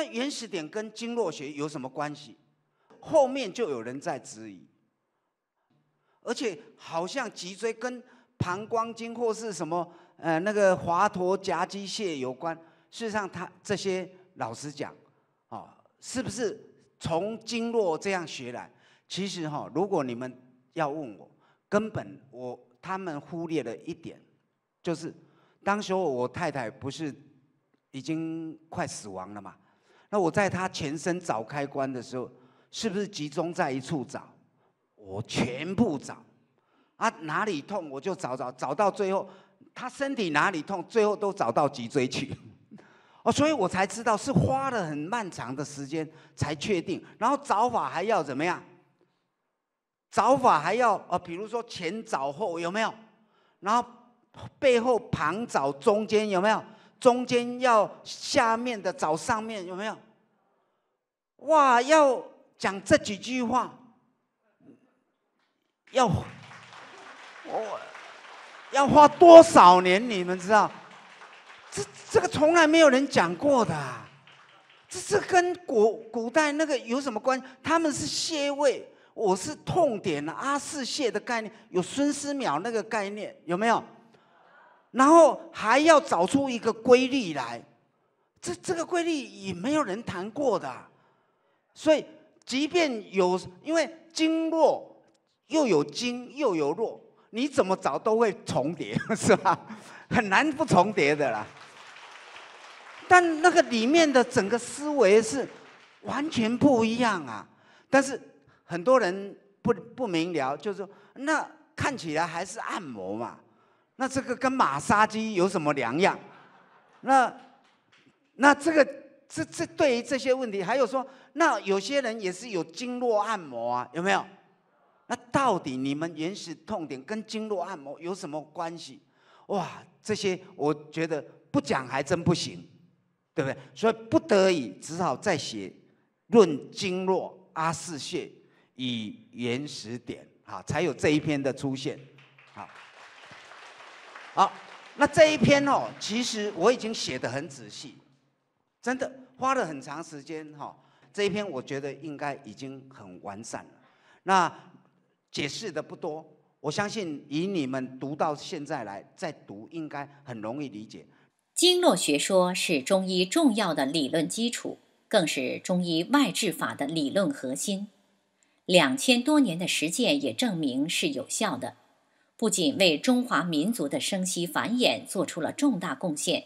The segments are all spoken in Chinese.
那原始点跟经络学有什么关系？后面就有人在质疑，而且好像脊椎跟膀胱经或是什么呃那个华佗夹脊穴有关。事实上，他这些老师讲，哦，是不是从经络这样学来？其实哈，如果你们要问我，根本我他们忽略了一点，就是当时候我太太不是已经快死亡了嘛？那我在他全身找开关的时候，是不是集中在一处找？我全部找，啊，哪里痛我就找找，找到最后，他身体哪里痛，最后都找到脊椎去。哦，所以我才知道是花了很漫长的时间才确定。然后找法还要怎么样？找法还要呃，比如说前找后有没有？然后背后旁找中间有没有？中间要下面的找上面有没有？哇，要讲这几句话，要我要花多少年？你们知道？这这个从来没有人讲过的，这是跟古古代那个有什么关系？他们是谢位，我是痛点阿是谢的概念有孙思邈那个概念有没有？然后还要找出一个规律来，这这个规律也没有人谈过的，所以即便有，因为经络又有经又有络，你怎么找都会重叠，是吧？很难不重叠的啦。但那个里面的整个思维是完全不一样啊。但是很多人不不明了，就说那看起来还是按摩嘛。那这个跟马杀鸡有什么两样？那那这个这这对于这些问题，还有说，那有些人也是有经络按摩啊，有没有？那到底你们原始痛点跟经络按摩有什么关系？哇，这些我觉得不讲还真不行，对不对？所以不得已只好再写《论经络阿是穴与原始点》好，才有这一篇的出现，好。好，那这一篇哦，其实我已经写的很仔细，真的花了很长时间哈。这一篇我觉得应该已经很完善了。那解释的不多，我相信以你们读到现在来再读，应该很容易理解。经络学说是中医重要的理论基础，更是中医外治法的理论核心。两千多年的实践也证明是有效的。不仅为中华民族的生息繁衍做出了重大贡献，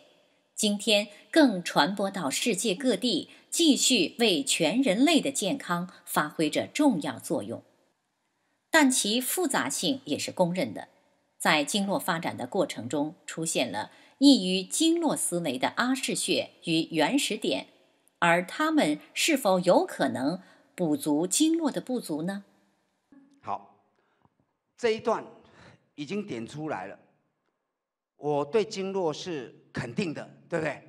今天更传播到世界各地，继续为全人类的健康发挥着重要作用。但其复杂性也是公认的，在经络发展的过程中，出现了异于经络思维的阿是穴与原始点，而它们是否有可能补足经络的不足呢？好，这一段。已经点出来了，我对经络是肯定的，对不对？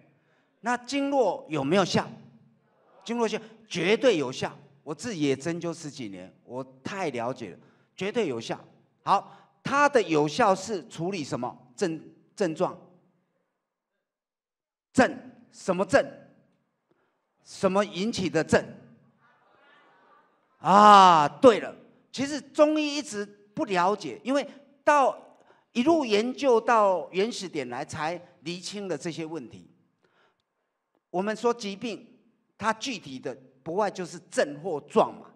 那经络有没有效？经络效绝对有效，我自己也针灸十几年，我太了解了，绝对有效。好，它的有效是处理什么症症状？症什么症？什么引起的症？啊，对了，其实中医一直不了解，因为。到一路研究到原始点来，才厘清了这些问题。我们说疾病，它具体的不外就是症或状嘛，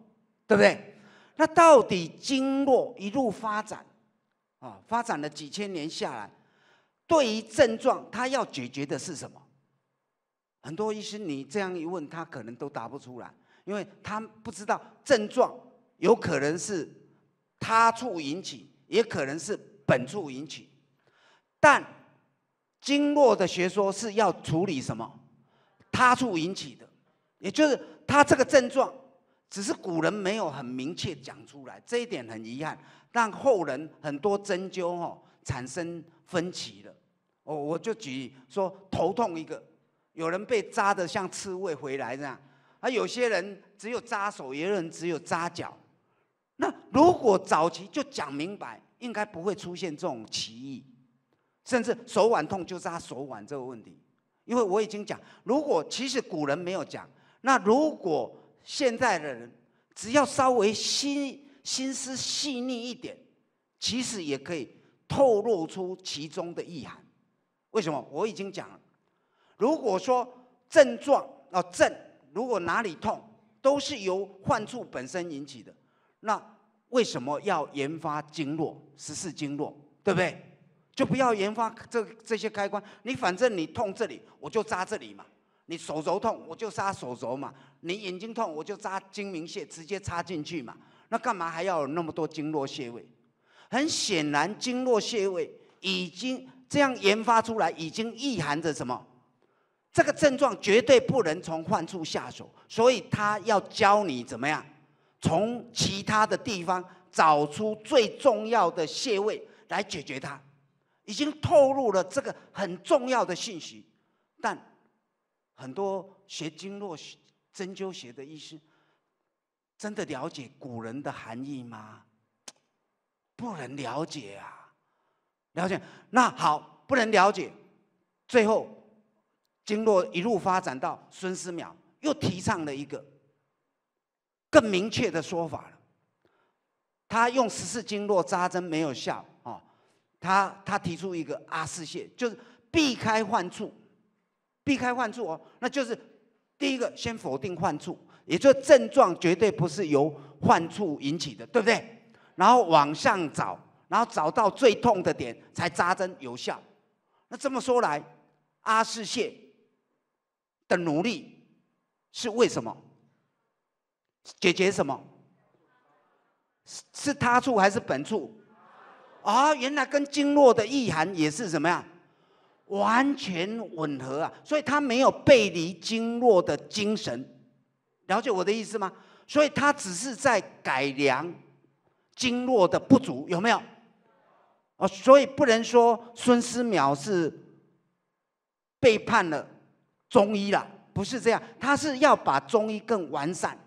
对不对？那到底经络一路发展啊，发展了几千年下来，对于症状，它要解决的是什么？很多医生你这样一问，他可能都答不出来，因为他不知道症状有可能是他处引起。也可能是本处引起，但经络的学说是要处理什么？他处引起的，也就是他这个症状，只是古人没有很明确讲出来，这一点很遗憾，让后人很多针灸哦产生分歧了。哦，我就举例说头痛一个，有人被扎的像刺猬回来这样，而有些人只有扎手，也有人只有扎脚。那如果早期就讲明白，应该不会出现这种歧义，甚至手腕痛就是他手腕这个问题。因为我已经讲，如果其实古人没有讲，那如果现在的人只要稍微心心思细腻一点，其实也可以透露出其中的意涵。为什么？我已经讲了。如果说症状啊症，如果哪里痛，都是由患处本身引起的。那为什么要研发经络十四经络，对不对？就不要研发这这些开关，你反正你痛这里，我就扎这里嘛。你手肘痛，我就扎手肘嘛。你眼睛痛，我就扎睛明穴，直接插进去嘛。那干嘛还要那么多经络穴位？很显然，经络穴位已经这样研发出来，已经意含着什么？这个症状绝对不能从患处下手，所以他要教你怎么样。从其他的地方找出最重要的穴位来解决它，已经透露了这个很重要的信息，但很多学经络、针灸学的医师，真的了解古人的含义吗？不能了解啊，了解那好，不能了解，最后经络一路发展到孙思邈，又提倡了一个。更明确的说法了，他用十四经络扎针没有效啊，他他提出一个阿四穴，就是避开患处，避开患处哦，那就是第一个先否定患处，也就症状绝对不是由患处引起的，对不对？然后往上找，然后找到最痛的点才扎针有效。那这么说来，阿四穴的努力是为什么？解决什么？是是他处还是本处？啊，原来跟经络的意涵也是怎么样，完全吻合啊！所以他没有背离经络的精神，了解我的意思吗？所以他只是在改良经络的不足，有没有？哦，所以不能说孙思邈是背叛了中医啦，不是这样，他是要把中医更完善。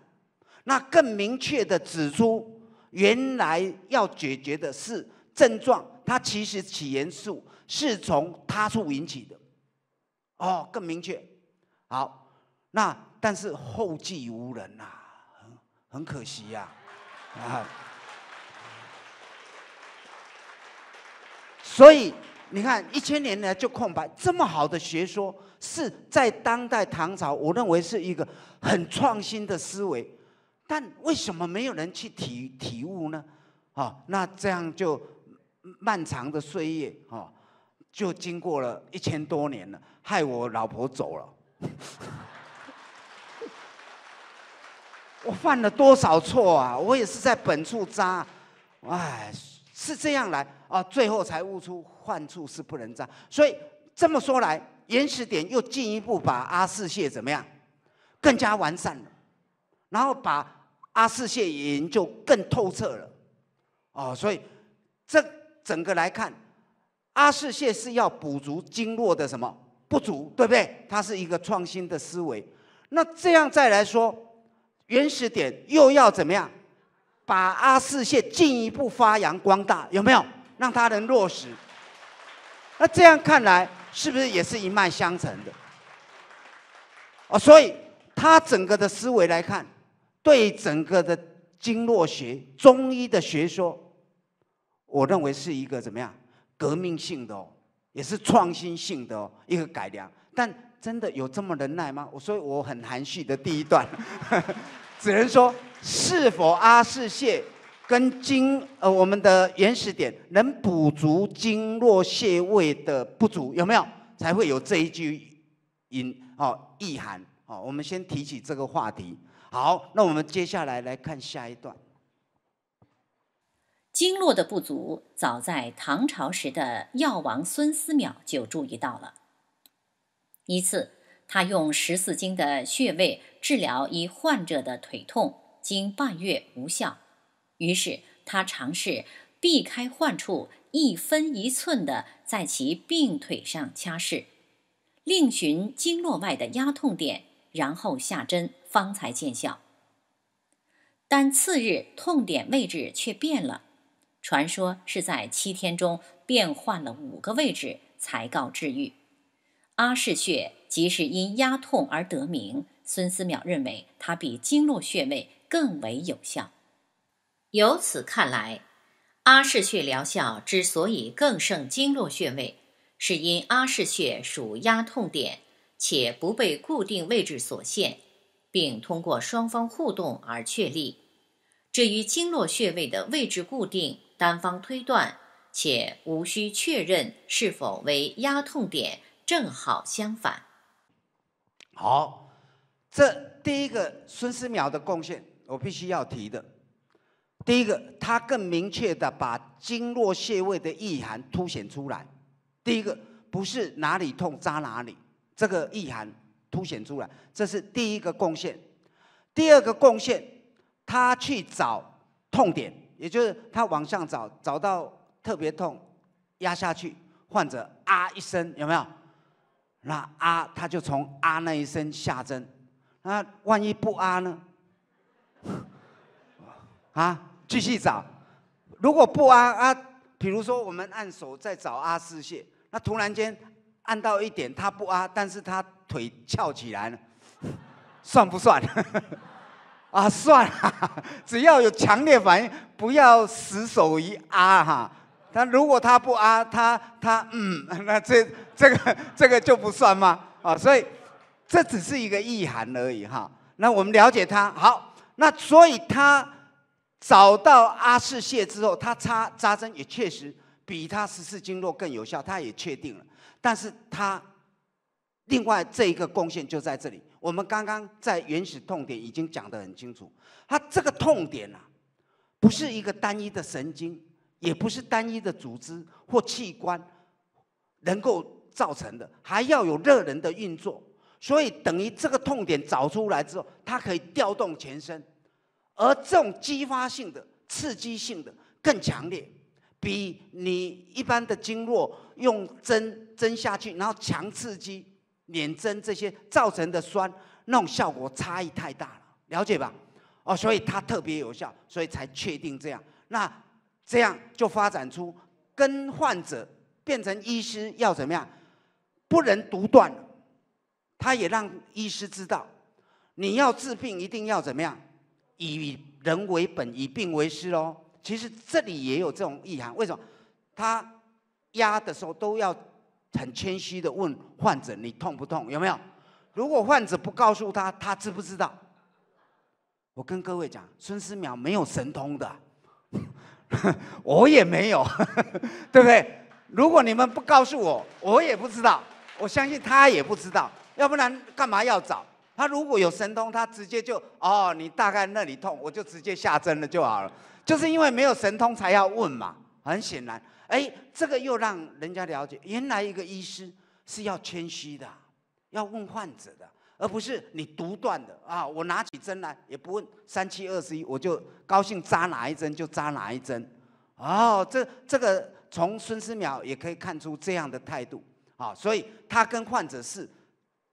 那更明确的指出，原来要解决的是症状，它其实起源素是从他处引起的。哦，更明确。好，那但是后继无人呐，很很可惜呀。啊。所以你看，一千年来就空白，这么好的学说是在当代唐朝，我认为是一个很创新的思维。但为什么没有人去体体悟呢？啊，那这样就漫长的岁月啊，就经过了一千多年了，害我老婆走了。我犯了多少错啊！我也是在本处扎，哎，是这样来啊，最后才悟出患处是不能扎。所以这么说来，原始点又进一步把阿四蟹怎么样，更加完善了，然后把。阿是穴研究更透彻了，哦，所以这整个来看，阿是穴是要补足经络的什么不足，对不对？它是一个创新的思维。那这样再来说，原始点又要怎么样，把阿是穴进一步发扬光大，有没有让它能落实？那这样看来，是不是也是一脉相承的？哦，所以他整个的思维来看。对整个的经络学、中医的学说，我认为是一个怎么样革命性的哦，也是创新性的哦一个改良。但真的有这么忍耐吗？我以我很含蓄的第一段，只能说是否阿是穴跟经呃我们的原始点能补足经络穴位的不足，有没有才会有这一句引哦意涵哦？我们先提起这个话题。好，那我们接下来来看下一段。经络的不足，早在唐朝时的药王孙思邈就注意到了。一次，他用十四经的穴位治疗一患者的腿痛，经半月无效，于是他尝试避开患处，一分一寸的在其病腿上掐试，另寻经络外的压痛点，然后下针。方才见效，但次日痛点位置却变了，传说是在七天中变换了五个位置才告治愈。阿是穴即是因压痛而得名，孙思邈认为它比经络穴位更为有效。由此看来，阿是穴疗效之所以更胜经络穴位，是因阿是穴属压痛点，且不被固定位置所限。并通过双方互动而确立。至于经络穴位的位置固定，单方推断且无需确认是否为压痛点，正好相反。好，这第一个孙思邈的贡献我必须要提的。第一个，他更明确的把经络穴位的意涵凸显出来。第一个，不是哪里痛扎哪里，这个意涵。凸显出来，这是第一个贡献。第二个贡献，他去找痛点，也就是他往上找，找到特别痛，压下去，患者啊一声，有没有？那啊，他就从啊那一声下针。那万一不啊呢？啊，继续找。如果不啊啊，比如说我们按手在找阿四穴，那突然间按到一点，他不啊，但是他。腿翘起来了，算不算？啊，算，只要有强烈反应，不要死守于啊哈。但如果他不啊，他他嗯，那这这个这个就不算吗？啊，所以这只是一个意涵而已哈。那我们了解他好，那所以他找到阿氏穴之后，他插扎针也确实比他十四经络更有效，他也确定了，但是他。另外，这一个贡献就在这里。我们刚刚在原始痛点已经讲得很清楚，它这个痛点啊，不是一个单一的神经，也不是单一的组织或器官能够造成的，还要有热能的运作。所以，等于这个痛点找出来之后，它可以调动全身，而这种激发性的、刺激性的更强烈，比你一般的经络用针针下去，然后强刺激。脸针这些造成的酸，那种效果差异太大了，了解吧？哦，所以它特别有效，所以才确定这样。那这样就发展出，跟患者变成医师要怎么样？不能独断，他也让医师知道，你要治病一定要怎么样？以人为本，以病为师哦。其实这里也有这种意涵，为什么？他压的时候都要。很谦虚的问患者：“你痛不痛？有没有？”如果患者不告诉他，他知不知道？我跟各位讲，孙思邈没有神通的，我也没有，对不对？如果你们不告诉我，我也不知道。我相信他也不知道，要不然干嘛要找他？如果有神通，他直接就哦，你大概那里痛，我就直接下针了就好了。就是因为没有神通，才要问嘛。很显然。哎，这个又让人家了解，原来一个医师是要谦虚的，要问患者的，而不是你独断的啊！我拿起针来也不问三七二十一，我就高兴扎哪一针就扎哪一针，哦，这这个从孙思邈也可以看出这样的态度啊，所以他跟患者是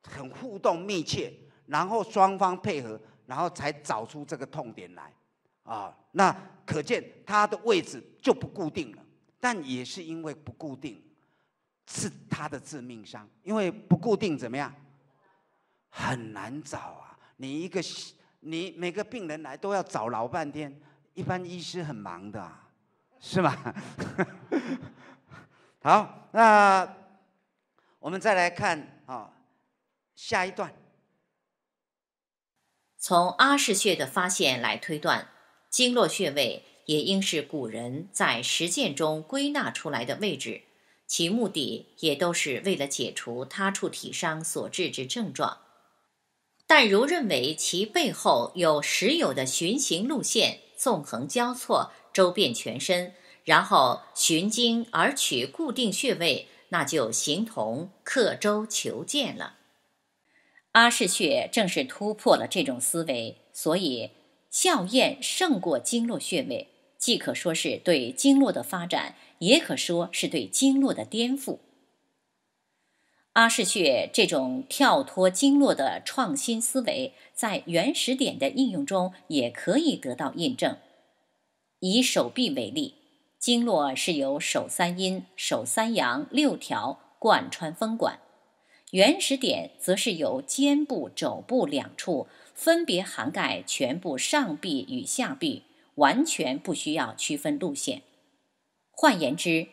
很互动密切，然后双方配合，然后才找出这个痛点来啊。那可见他的位置就不固定了。但也是因为不固定，是他的致命伤。因为不固定怎么样，很难找啊！你一个，你每个病人来都要找老半天，一般医师很忙的，是吗？好，那我们再来看啊，下一段，从阿是穴的发现来推断经络穴位。也应是古人在实践中归纳出来的位置，其目的也都是为了解除他处体伤所致之症状。但如认为其背后有实有的循行路线，纵横交错，周遍全身，然后循经而取固定穴位，那就形同刻舟求剑了。阿是穴正是突破了这种思维，所以效验胜过经络穴位。既可说是对经络的发展，也可说是对经络的颠覆。阿是穴这种跳脱经络的创新思维，在原始点的应用中也可以得到印证。以手臂为例，经络是由手三阴、手三阳六条贯穿风管，原始点则是由肩部、肘部两处分别涵盖全部上臂与下臂。完全不需要区分路线，换言之，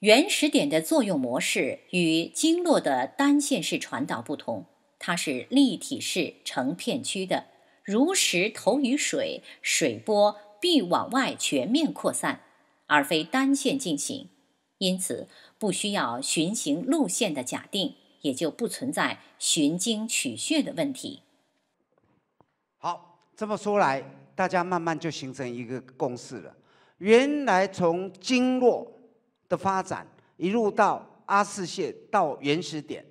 原始点的作用模式与经络的单线式传导不同，它是立体式成片区的。如石投于水，水波必往外全面扩散，而非单线进行。因此，不需要循行路线的假定，也就不存在寻经取穴的问题。好，这么说来。大家慢慢就形成一个共识了。原来从经络的发展，一路到阿四穴到原始点，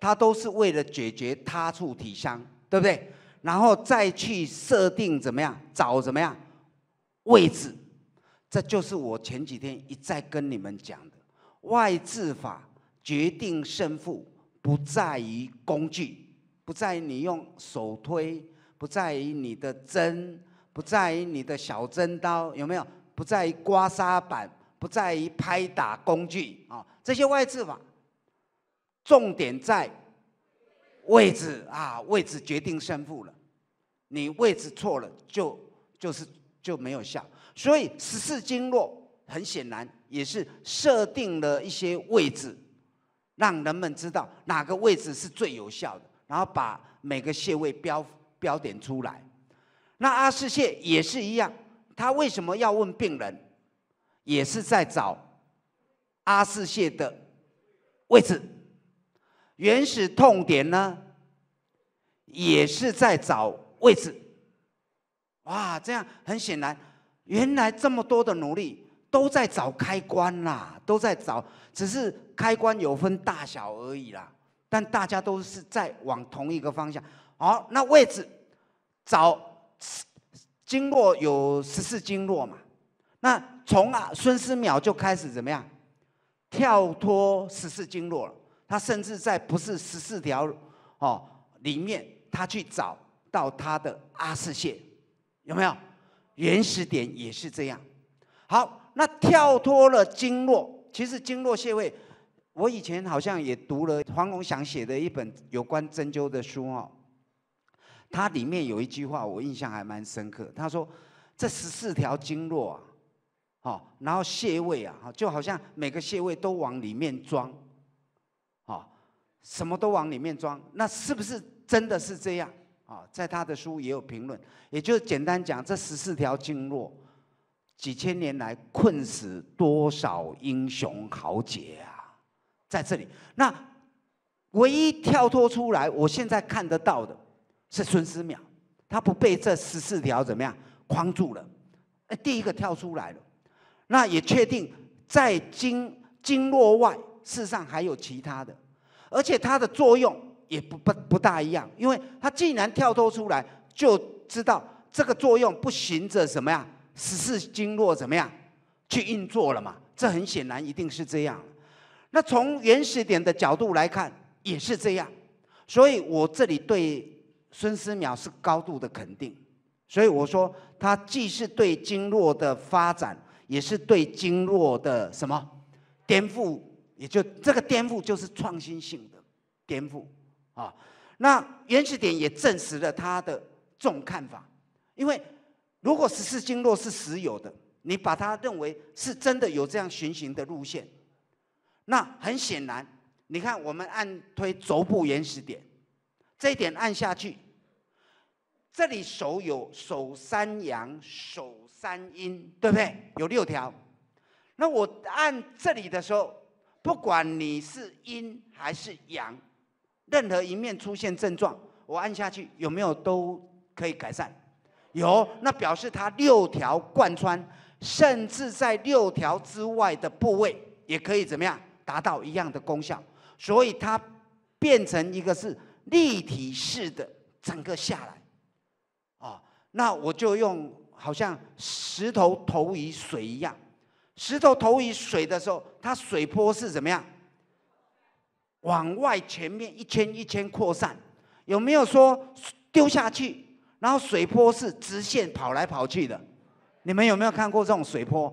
它都是为了解决他处体伤，对不对？然后再去设定怎么样，找怎么样位置，这就是我前几天一再跟你们讲的外治法决定胜负，不在于工具，不在于你用手推，不在于你的针。不在于你的小针刀有没有，不在于刮痧板，不在于拍打工具啊，这些外治法，重点在位置啊，位置决定胜负了，你位置错了，就就是就没有效。所以十四经络很显然也是设定了一些位置，让人们知道哪个位置是最有效的，然后把每个穴位标标点出来。那阿氏蟹也是一样，他为什么要问病人？也是在找阿氏蟹的位置，原始痛点呢？也是在找位置。哇，这样很显然，原来这么多的努力都在找开关啦，都在找，只是开关有分大小而已啦。但大家都是在往同一个方向。好，那位置找。经络有十四经络嘛？那从啊孙思邈就开始怎么样跳脱十四经络了？他甚至在不是十四条哦里面，他去找到他的阿是穴，有没有原始点也是这样？好，那跳脱了经络，其实经络穴位，我以前好像也读了黄龙祥写的一本有关针灸的书哦。他里面有一句话，我印象还蛮深刻。他说：“这十四条经络啊，好，然后穴位啊，就好像每个穴位都往里面装，好，什么都往里面装。那是不是真的是这样？啊，在他的书也有评论。也就是简单讲，这十四条经络几千年来困死多少英雄豪杰啊，在这里。那唯一跳脱出来，我现在看得到的。”是孙思邈，他不被这十四条怎么样框住了，哎，第一个跳出来了，那也确定在经经络外，世上还有其他的，而且它的作用也不不不大一样，因为它既然跳脱出来，就知道这个作用不行，着什么呀？十四经络怎么样去运作了嘛？这很显然一定是这样。那从原始点的角度来看，也是这样，所以我这里对。孙思邈是高度的肯定，所以我说他既是对经络的发展，也是对经络的什么颠覆，也就这个颠覆就是创新性的颠覆啊。那原始点也证实了他的这种看法，因为如果十四经络是实有的，你把它认为是真的有这样循行的路线，那很显然，你看我们按推足部原始点这一点按下去。这里手有手三阳、手三阴，对不对？有六条。那我按这里的时候，不管你是阴还是阳，任何一面出现症状，我按下去有没有都可以改善？有，那表示它六条贯穿，甚至在六条之外的部位也可以怎么样达到一样的功效？所以它变成一个是立体式的，整个下来。啊，那我就用好像石头投于水一样，石头投于水的时候，它水波是怎么样？往外前面一圈一圈扩散，有没有说丢下去，然后水波是直线跑来跑去的？你们有没有看过这种水波？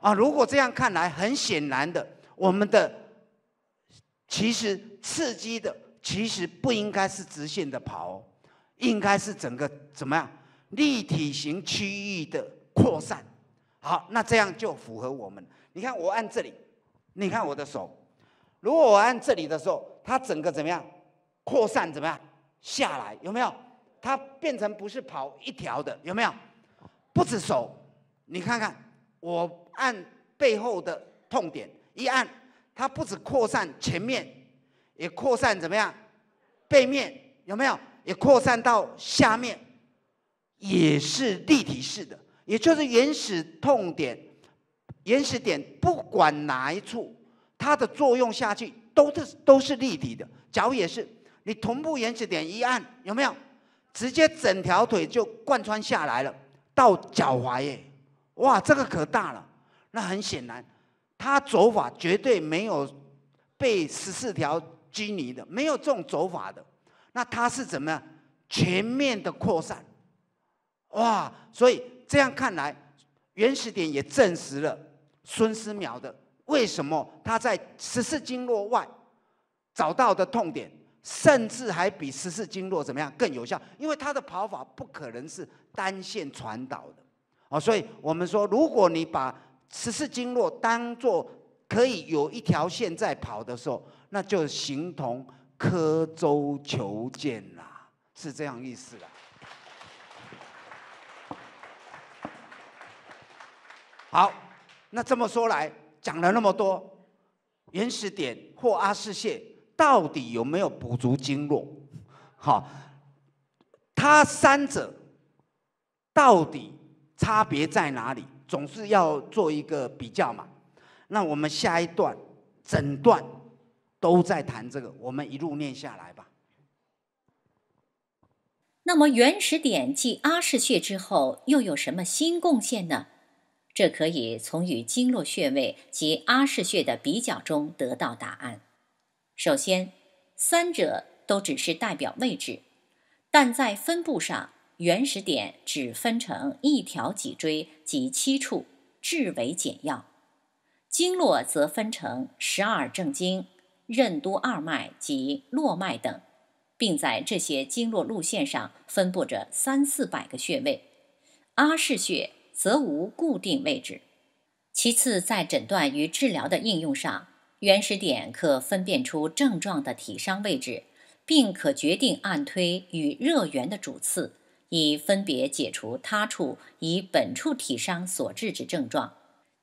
啊，如果这样看来，很显然的，我们的其实刺激的其实不应该是直线的跑。应该是整个怎么样立体型区域的扩散，好，那这样就符合我们。你看我按这里，你看我的手，如果我按这里的时候，它整个怎么样扩散？怎么样下来？有没有？它变成不是跑一条的？有没有？不止手，你看看我按背后的痛点一按，它不止扩散前面，也扩散怎么样？背面有没有？也扩散到下面，也是立体式的，也就是原始痛点、原始点不管哪一处，它的作用下去都是都是立体的。脚也是，你同步原始点一按，有没有？直接整条腿就贯穿下来了，到脚踝耶！哇，这个可大了。那很显然，它走法绝对没有被十四条拘泥的，没有这种走法的。那它是怎么样全面的扩散？哇！所以这样看来，原始点也证实了孙思邈的为什么他在十四经络外找到的痛点，甚至还比十四经络怎么样更有效？因为他的跑法不可能是单线传导的啊！所以我们说，如果你把十四经络当做可以有一条线在跑的时候，那就形同。刻舟求剑呐，是这样意思啦。好，那这么说来，讲了那么多，原始点或阿氏穴到底有没有补足经络？好，它三者到底差别在哪里？总是要做一个比较嘛。那我们下一段诊断。都在谈这个，我们一路念下来吧。那么，原始点继阿是穴之后又有什么新贡献呢？这可以从与经络穴位及阿是穴的比较中得到答案。首先，三者都只是代表位置，但在分布上，原始点只分成一条脊椎及七处，至为简要；经络则分成十二正经。任督二脉及络脉等，并在这些经络路线上分布着三四百个穴位。阿是穴则无固定位置。其次，在诊断与治疗的应用上，原始点可分辨出症状的体伤位置，并可决定按推与热源的主次，以分别解除他处以本处体伤所致之症状。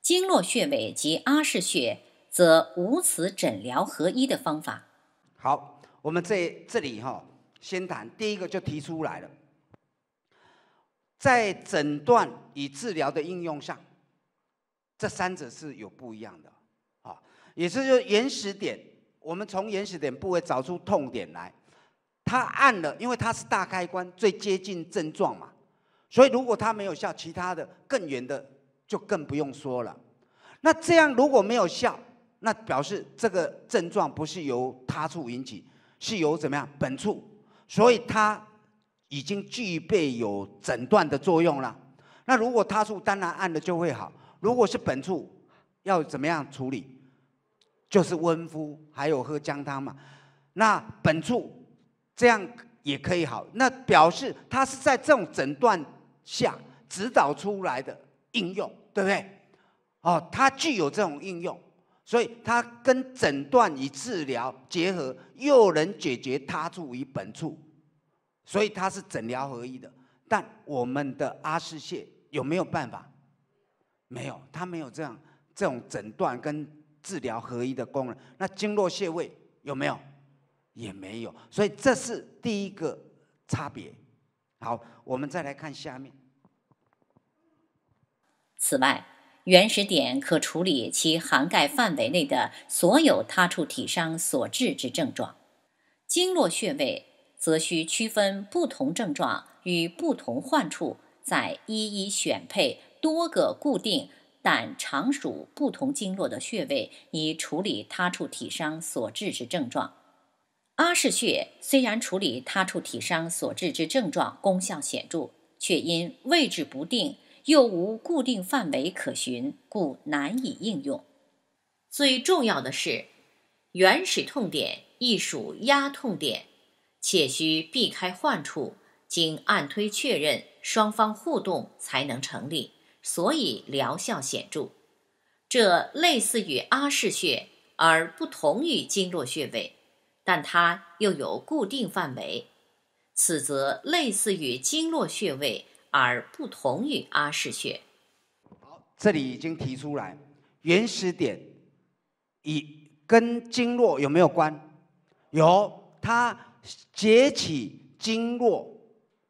经络穴位及阿是穴。则无此诊疗合一的方法。好，我们这这里哈，先谈第一个就提出来了，在诊断与治疗的应用上，这三者是有不一样的啊，也是就原始点，我们从原始点部位找出痛点来，它按了，因为它是大开关，最接近症状嘛，所以如果它没有效，其他的更远的就更不用说了。那这样如果没有效，那表示这个症状不是由他处引起，是由怎么样本处，所以他已经具备有诊断的作用了。那如果他处当然按了就会好，如果是本处要怎么样处理，就是温敷还有喝姜汤嘛。那本处这样也可以好，那表示他是在这种诊断下指导出来的应用，对不对？哦，它具有这种应用。所以它跟诊断与治疗结合，又能解决他处与本处，所以它是诊疗合一的。但我们的阿是穴有没有办法？没有，它没有这样这种诊断跟治疗合一的功能。那经络穴位有没有？也没有。所以这是第一个差别。好，我们再来看下面。此外。原始点可处理其涵盖范围内的所有他处体伤所致之症状，经络穴位则需区分不同症状与不同患处，再一一选配多个固定但常属不同经络的穴位，以处理他处体伤所致之症状。阿是穴虽然处理他处体伤所致之症状功效显著，却因位置不定。又无固定范围可循，故难以应用。最重要的是，原始痛点亦属压痛点，且需避开患处，经按推确认，双方互动才能成立，所以疗效显著。这类似于阿是穴，而不同于经络穴位，但它又有固定范围，此则类似于经络穴位。而不同于阿是穴，好，这里已经提出来，原始点，以跟经络有没有关？有，它结起经络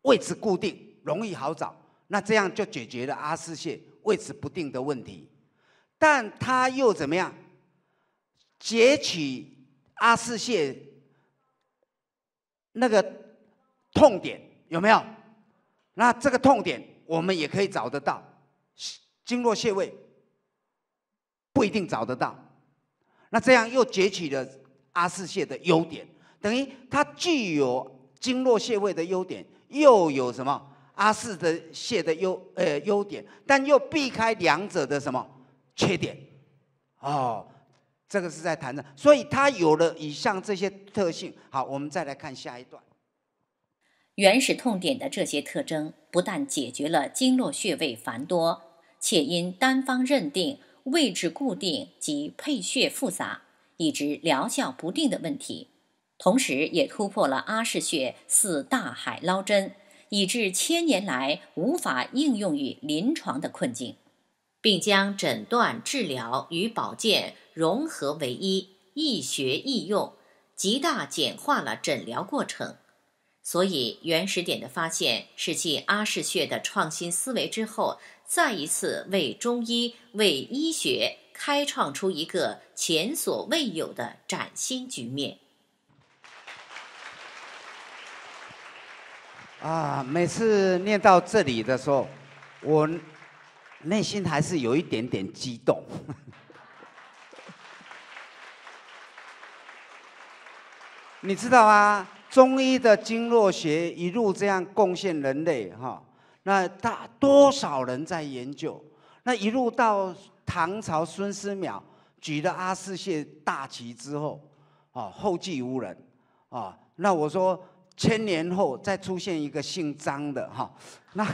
位置固定，容易好找。那这样就解决了阿是穴位置不定的问题。但它又怎么样？结起阿是穴那个痛点有没有？那这个痛点，我们也可以找得到，经络穴位不一定找得到，那这样又截取了阿是穴的优点，等于它具有经络穴位的优点，又有什么阿是的穴的优呃优点，但又避开两者的什么缺点，哦，这个是在谈的，所以它有了以上这些特性。好，我们再来看下一段。原始痛点的这些特征，不但解决了经络穴位繁多，且因单方认定位置固定及配穴复杂，以致疗效不定的问题，同时也突破了阿是穴似大海捞针，以致千年来无法应用于临床的困境，并将诊断、治疗与保健融合为一，易学易用，极大简化了诊疗过程。所以，原始点的发现是继阿是穴的创新思维之后，再一次为中医、为医学开创出一个前所未有的崭新局面。啊，每次念到这里的时候，我内心还是有一点点激动。你知道啊。中医的经络学一路这样贡献人类哈，那大多少人在研究，那一路到唐朝孙思邈举了阿是谢大旗之后，啊后继无人，啊那我说千年后再出现一个姓张的哈，那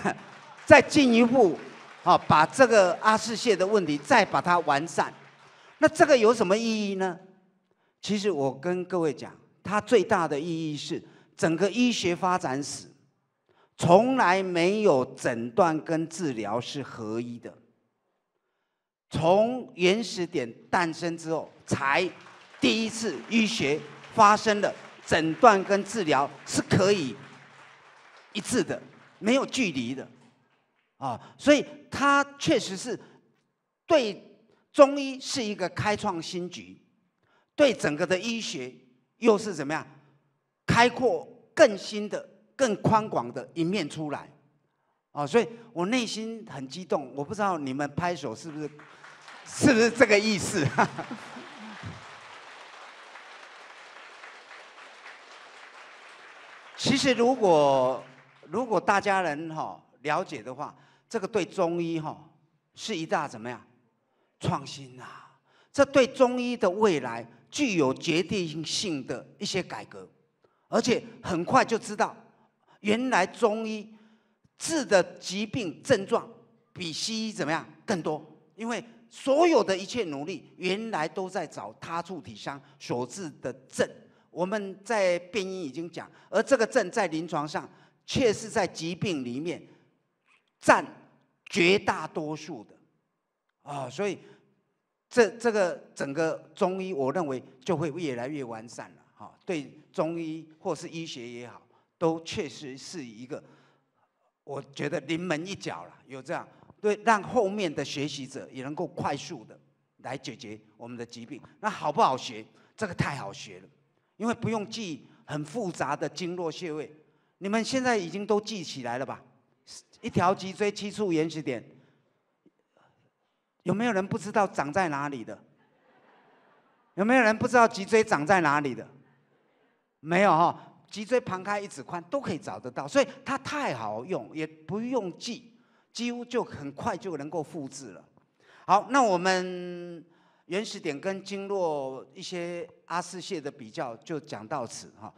再进一步啊把这个阿是谢的问题再把它完善，那这个有什么意义呢？其实我跟各位讲。它最大的意义是，整个医学发展史从来没有诊断跟治疗是合一的。从原始点诞生之后，才第一次医学发生了诊断跟治疗是可以一致的，没有距离的。啊，所以它确实是对中医是一个开创新局，对整个的医学。又是怎么样？开阔、更新的、更宽广的一面出来，哦，所以我内心很激动。我不知道你们拍手是不是，是不是这个意思？其实，如果如果大家能哈了解的话，这个对中医哈是一大怎么样？创新呐，这对中医的未来。具有决定性的一些改革，而且很快就知道，原来中医治的疾病症状比西医怎么样更多？因为所有的一切努力，原来都在找他处体上所致的症。我们在病因已经讲，而这个症在临床上却是在疾病里面占绝大多数的啊，所以。这这个整个中医，我认为就会越来越完善了，哈。对中医或是医学也好，都确实是一个，我觉得临门一脚了。有这样，对，让后面的学习者也能够快速的来解决我们的疾病。那好不好学？这个太好学了，因为不用记很复杂的经络穴位，你们现在已经都记起来了吧？一条脊椎七处延时点。有没有人不知道长在哪里的？有没有人不知道脊椎长在哪里的？没有哈，脊椎旁开一指宽都可以找得到，所以它太好用，也不用记，几乎就很快就能够复制了。好，那我们原始点跟经络一些阿是穴的比较就讲到此哈。